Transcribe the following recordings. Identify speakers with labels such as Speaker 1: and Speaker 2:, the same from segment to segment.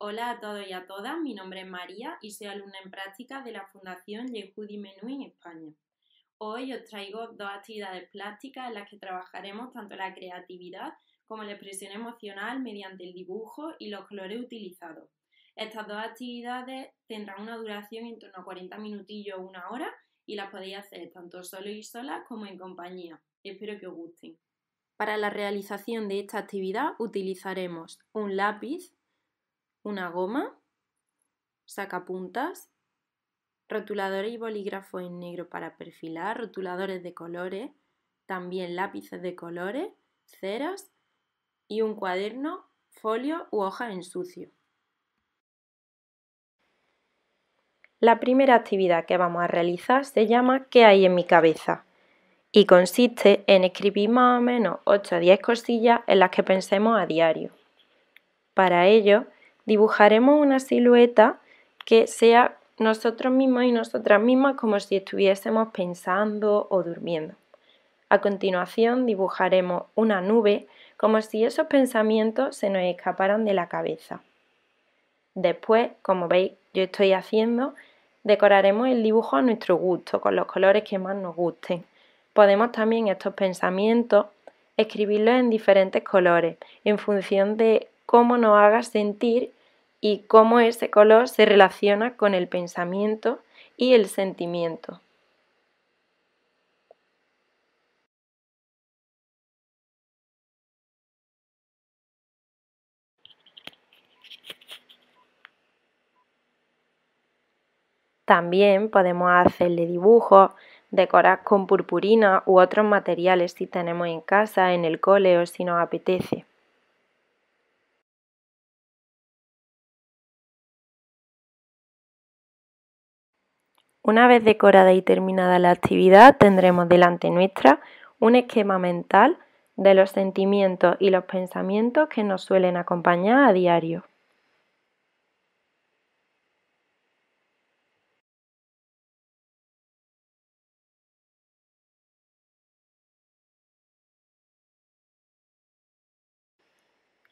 Speaker 1: Hola a todos y a todas, mi nombre es María y soy alumna en práctica de la Fundación Yehudi Menú en España. Hoy os traigo dos actividades plásticas en las que trabajaremos tanto la creatividad como la expresión emocional mediante el dibujo y los colores utilizados. Estas dos actividades tendrán una duración en torno a 40 minutillos o una hora y las podéis hacer tanto solo y sola como en compañía. Espero que os gusten. Para la realización de esta actividad utilizaremos un lápiz, una goma, sacapuntas, rotuladores y bolígrafo en negro para perfilar, rotuladores de colores, también lápices de colores, ceras y un cuaderno, folio u hoja en sucio. La primera actividad que vamos a realizar se llama ¿Qué hay en mi cabeza? y consiste en escribir más o menos 8 o 10 cosillas en las que pensemos a diario. Para ello, dibujaremos una silueta que sea nosotros mismos y nosotras mismas como si estuviésemos pensando o durmiendo. A continuación dibujaremos una nube como si esos pensamientos se nos escaparan de la cabeza. Después, como veis, yo estoy haciendo, decoraremos el dibujo a nuestro gusto, con los colores que más nos gusten. Podemos también estos pensamientos escribirlos en diferentes colores, en función de cómo nos haga sentir y cómo ese color se relaciona con el pensamiento y el sentimiento. También podemos hacerle dibujos, decorar con purpurina u otros materiales si tenemos en casa, en el cole o si nos apetece. Una vez decorada y terminada la actividad, tendremos delante nuestra un esquema mental de los sentimientos y los pensamientos que nos suelen acompañar a diario.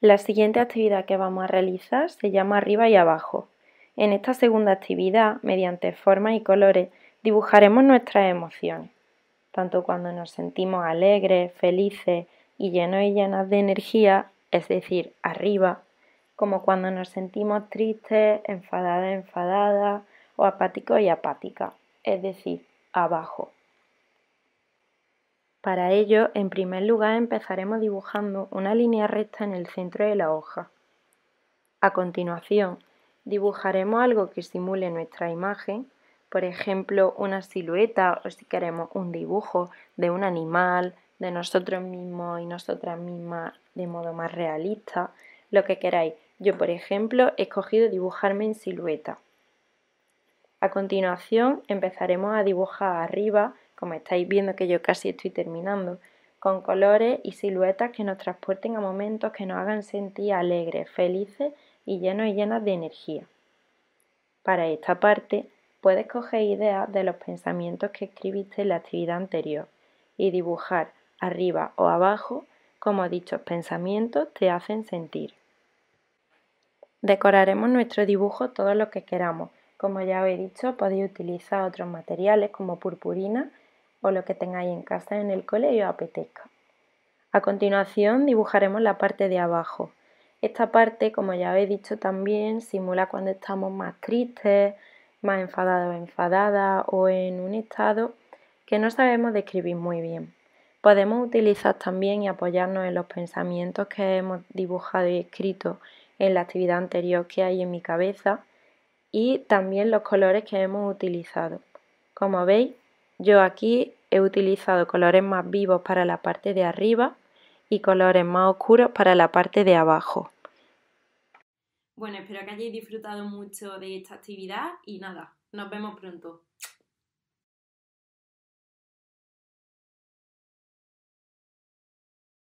Speaker 1: La siguiente actividad que vamos a realizar se llama arriba y abajo. En esta segunda actividad, mediante formas y colores, dibujaremos nuestras emociones, tanto cuando nos sentimos alegres, felices y llenos y llenas de energía, es decir, arriba, como cuando nos sentimos tristes, enfadadas, enfadadas o apáticos y apáticas, es decir, abajo. Para ello, en primer lugar empezaremos dibujando una línea recta en el centro de la hoja. A continuación, dibujaremos algo que simule nuestra imagen, por ejemplo, una silueta o si queremos un dibujo de un animal, de nosotros mismos y nosotras mismas de modo más realista, lo que queráis. Yo, por ejemplo, he escogido dibujarme en silueta. A continuación empezaremos a dibujar arriba, como estáis viendo que yo casi estoy terminando, con colores y siluetas que nos transporten a momentos que nos hagan sentir alegres, felices y llenos y llenas de energía. Para esta parte, puedes coger ideas de los pensamientos que escribiste en la actividad anterior y dibujar arriba o abajo como dichos pensamientos te hacen sentir. Decoraremos nuestro dibujo todo lo que queramos. Como ya os he dicho, podéis utilizar otros materiales como purpurina o lo que tengáis en casa en el colegio, apetezca. A continuación dibujaremos la parte de abajo. Esta parte, como ya habéis dicho también, simula cuando estamos más tristes, más enfadados o enfadadas o en un estado que no sabemos describir muy bien. Podemos utilizar también y apoyarnos en los pensamientos que hemos dibujado y escrito en la actividad anterior que hay en mi cabeza y también los colores que hemos utilizado. Como veis, yo aquí he utilizado colores más vivos para la parte de arriba y colores más oscuros para la parte de abajo. Bueno, espero que hayáis disfrutado mucho de esta actividad y nada, nos vemos pronto.